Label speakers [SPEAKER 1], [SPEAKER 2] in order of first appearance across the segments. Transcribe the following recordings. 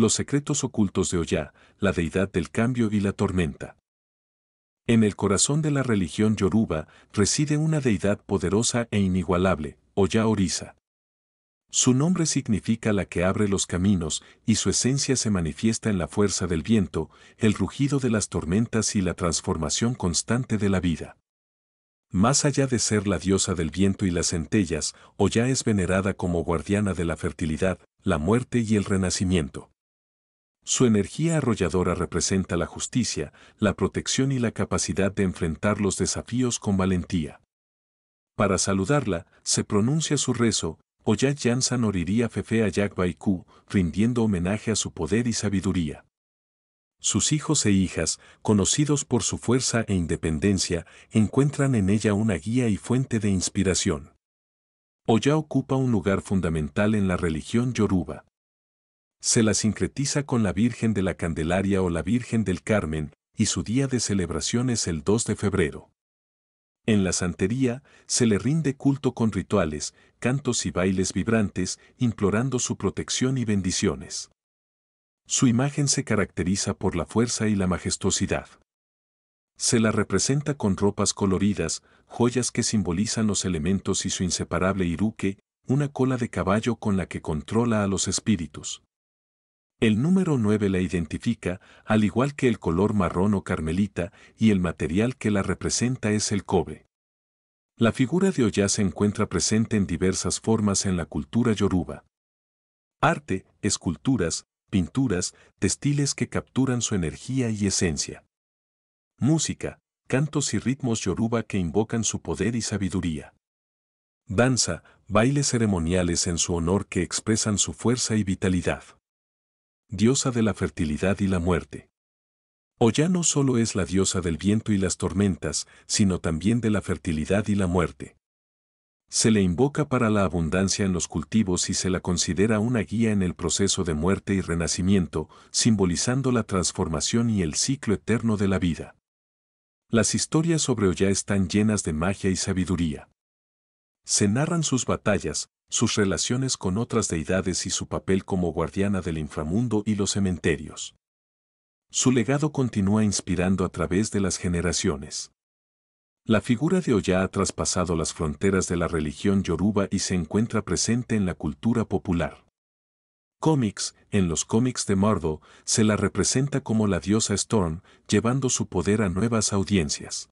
[SPEAKER 1] Los secretos ocultos de Oya, la deidad del cambio y la tormenta. En el corazón de la religión yoruba reside una deidad poderosa e inigualable, Oya Orisa. Su nombre significa la que abre los caminos y su esencia se manifiesta en la fuerza del viento, el rugido de las tormentas y la transformación constante de la vida. Más allá de ser la diosa del viento y las centellas, Oya es venerada como guardiana de la fertilidad, la muerte y el renacimiento. Su energía arrolladora representa la justicia, la protección y la capacidad de enfrentar los desafíos con valentía. Para saludarla, se pronuncia su rezo, Oya Yansan Oriría Fefe Ayak Baiku, rindiendo homenaje a su poder y sabiduría. Sus hijos e hijas, conocidos por su fuerza e independencia, encuentran en ella una guía y fuente de inspiración. Oya ocupa un lugar fundamental en la religión yoruba. Se la sincretiza con la Virgen de la Candelaria o la Virgen del Carmen, y su día de celebración es el 2 de febrero. En la santería, se le rinde culto con rituales, cantos y bailes vibrantes, implorando su protección y bendiciones. Su imagen se caracteriza por la fuerza y la majestuosidad. Se la representa con ropas coloridas, joyas que simbolizan los elementos y su inseparable iruque, una cola de caballo con la que controla a los espíritus. El número 9 la identifica, al igual que el color marrón o carmelita, y el material que la representa es el cobre. La figura de Oya se encuentra presente en diversas formas en la cultura yoruba. Arte, esculturas, pinturas, textiles que capturan su energía y esencia. Música, cantos y ritmos yoruba que invocan su poder y sabiduría. Danza, bailes ceremoniales en su honor que expresan su fuerza y vitalidad diosa de la fertilidad y la muerte. O ya no solo es la diosa del viento y las tormentas, sino también de la fertilidad y la muerte. Se le invoca para la abundancia en los cultivos y se la considera una guía en el proceso de muerte y renacimiento, simbolizando la transformación y el ciclo eterno de la vida. Las historias sobre Oya están llenas de magia y sabiduría. Se narran sus batallas, sus relaciones con otras deidades y su papel como guardiana del inframundo y los cementerios. Su legado continúa inspirando a través de las generaciones. La figura de Oya ha traspasado las fronteras de la religión yoruba y se encuentra presente en la cultura popular. Cómics, en los cómics de Mardo, se la representa como la diosa Storm, llevando su poder a nuevas audiencias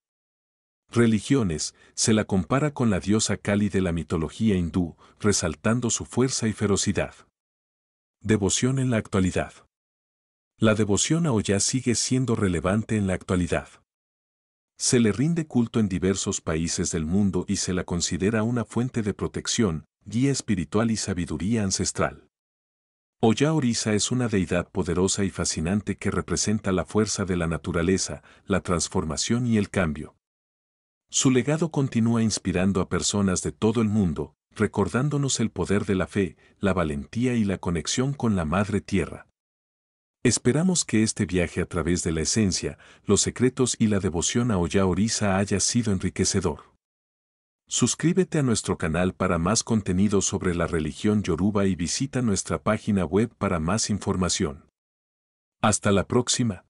[SPEAKER 1] religiones, se la compara con la diosa Kali de la mitología hindú, resaltando su fuerza y ferocidad. Devoción en la actualidad. La devoción a Oya sigue siendo relevante en la actualidad. Se le rinde culto en diversos países del mundo y se la considera una fuente de protección, guía espiritual y sabiduría ancestral. Oya Orisa es una deidad poderosa y fascinante que representa la fuerza de la naturaleza, la transformación y el cambio su legado continúa inspirando a personas de todo el mundo, recordándonos el poder de la fe, la valentía y la conexión con la Madre Tierra. Esperamos que este viaje a través de la esencia, los secretos y la devoción a Oya Orisa haya sido enriquecedor. Suscríbete a nuestro canal para más contenido sobre la religión yoruba y visita nuestra página web para más información. Hasta la próxima.